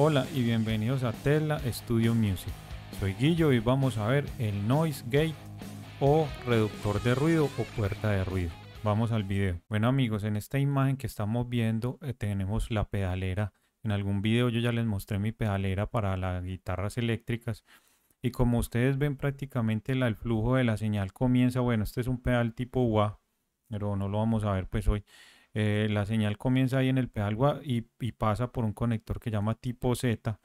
Hola y bienvenidos a Tesla Studio Music. Soy Guillo y vamos a ver el Noise Gate o reductor de ruido o puerta de ruido. Vamos al video. Bueno amigos, en esta imagen que estamos viendo eh, tenemos la pedalera. En algún video yo ya les mostré mi pedalera para las guitarras eléctricas. Y como ustedes ven prácticamente el flujo de la señal comienza, bueno, este es un pedal tipo UA, pero no lo vamos a ver pues hoy. Eh, la señal comienza ahí en el pedal y, pasa por un conector que llama tipo Z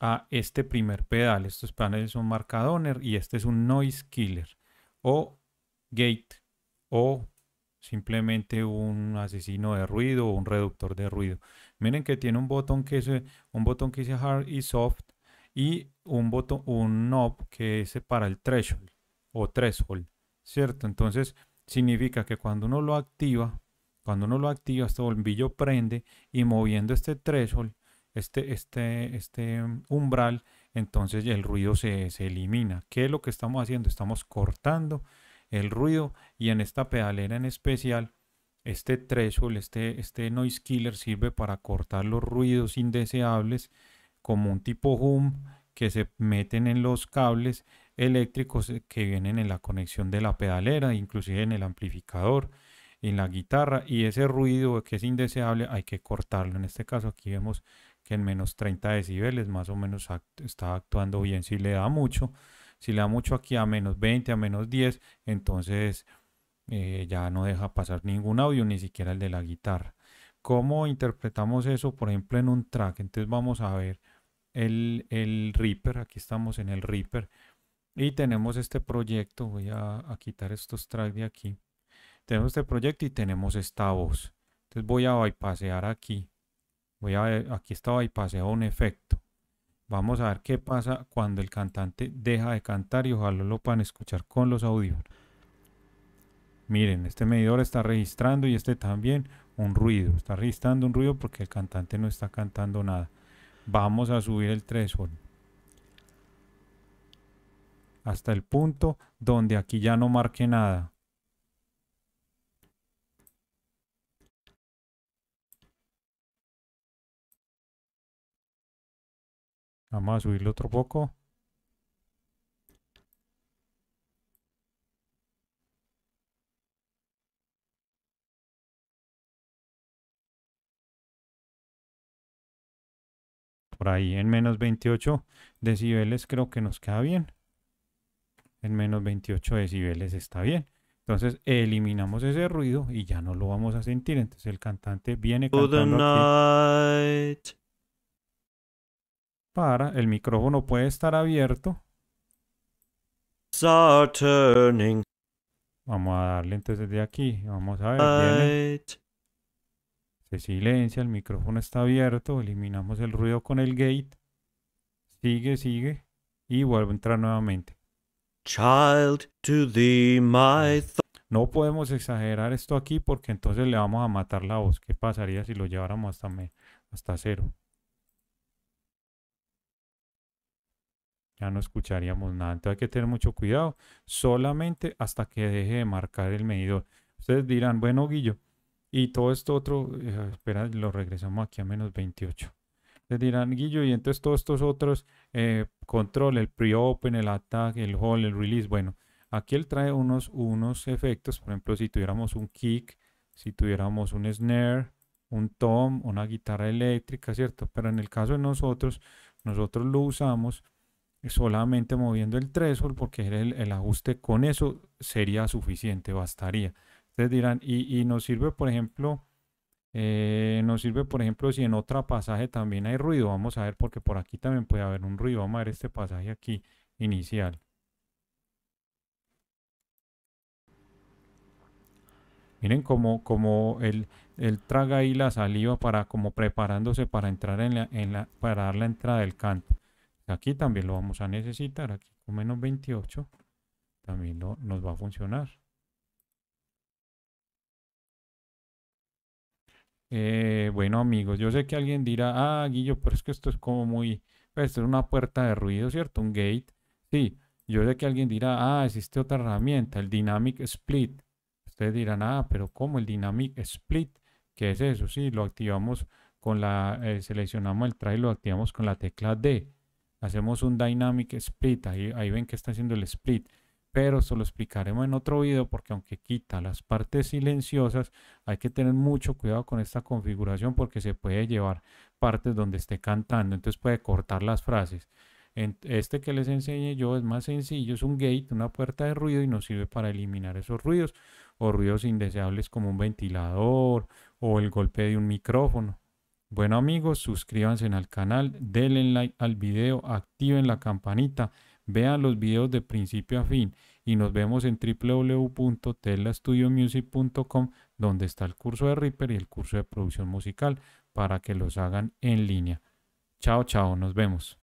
a este primer pedal. Estos paneles son marca y este es un noise killer o gate o simplemente un asesino de ruido o un reductor de ruido. Miren que tiene un botón que es un botón que dice hard y soft y un botón un knob que es para el threshold o threshold, ¿cierto? Entonces significa que cuando uno lo activa cuando uno lo activa, este bombillo prende y moviendo este threshold, este, este, este mm, umbral, entonces el ruido se, elimina. ¿Qué es lo que estamos haciendo? Estamos cortando el ruido y en esta pedalera en especial este threshold, este, este noise killer sirve para cortar los ruidos indeseables como un tipo hum que se meten en los cables eléctricos eh, que vienen en la conexión de la pedalera, inclusive en el amplificador en la guitarra y ese ruido que es indeseable hay que cortarlo. En este caso aquí vemos que en menos 30 decibeles más o menos está actuando bien. Si le da mucho, si le da mucho aquí a menos 20, a menos 10, entonces eh, ya no deja pasar ningún audio, ni siquiera el de la guitarra. ¿Cómo interpretamos eso, por ejemplo, en un track? Entonces vamos a ver el, el Reaper, aquí estamos en el Reaper y tenemos este proyecto, voy a, a quitar estos tracks de aquí tenemos este proyecto y tenemos esta voz. Entonces voy a bypassear aquí. Voy a ver, aquí está bypaseado un efecto. Vamos a ver qué pasa cuando el cantante deja de cantar y ojalá lo puedan escuchar con los audífonos. Miren, este medidor está registrando y este también un ruido. Está registrando un ruido porque el cantante no está cantando nada. Vamos a subir el threshold hasta el punto donde aquí ya no marque nada. Vamos a subirlo otro poco. Por ahí en menos 28 decibeles creo que nos queda bien. En menos 28 decibeles está bien. Entonces eliminamos ese ruido y ya no lo vamos a sentir. Entonces el cantante viene cantando. Aquí para, el micrófono puede estar abierto. Vamos a darle entonces de aquí, vamos a ver. Se silencia, el micrófono está abierto, eliminamos el ruido con el gate. Sigue, sigue y vuelve a entrar nuevamente. no podemos exagerar esto aquí porque entonces le vamos a matar la voz. ¿Qué pasaría si lo lleváramos hasta, hasta cero? ya no escucharíamos nada. Entonces hay que tener mucho cuidado, solamente hasta que deje de marcar el medidor. Ustedes dirán, bueno, Guillo, y todo esto otro, eh, espera, lo regresamos aquí a menos 28. les dirán, Guillo, y entonces todos estos otros eh, control, el pre-open, el attack, el hold, el release, bueno, aquí él trae unos, unos efectos, por ejemplo, si tuviéramos un kick, si tuviéramos un snare, un tom, una guitarra eléctrica, ¿cierto? Pero en el caso de nosotros, nosotros lo usamos eh, solamente moviendo el threshold porque el, ajuste con eso sería suficiente, bastaría. Ustedes dirán, y, nos sirve, por ejemplo, eh, nos sirve, por ejemplo, si en otro pasaje también hay ruido. Vamos a ver, porque por aquí también puede haber un ruido. Vamos a ver este pasaje aquí, inicial. Miren como, como el traga ahí la saliva para como preparándose para entrar en la, en la para dar la entrada del canto. Aquí también lo vamos a necesitar. Aquí con menos 28 también nos va a funcionar. Eh, bueno amigos, yo sé que alguien dirá, ah Guillo, pero es que esto es como muy, pues, esto es una puerta de ruido, ¿cierto? Un gate. Sí, yo sé que alguien dirá, ah, existe otra herramienta, el Dynamic Split. Ustedes dirán, ah, pero ¿cómo el Dynamic Split? ¿Qué es eso? Sí, lo activamos con la, eh, seleccionamos el try y lo activamos con la tecla D hacemos un dynamic split, ahí, ahí ven que está haciendo el split, pero eso lo explicaremos en otro video porque aunque quita las partes silenciosas, hay que tener mucho cuidado con esta configuración porque se puede llevar partes donde esté cantando, entonces puede cortar las frases. Este que les enseñé yo es más sencillo, es un gate, una puerta de ruido y nos sirve para eliminar esos ruidos o ruidos indeseables como un ventilador o el golpe de un micrófono. Bueno amigos, suscríbanse al canal, denle like al video, activen la campanita, vean los videos de principio a fin y nos vemos en www.telastudiomusic.com donde está el curso de Reaper y el curso de producción musical para que los hagan en línea. Chao, chao, nos vemos.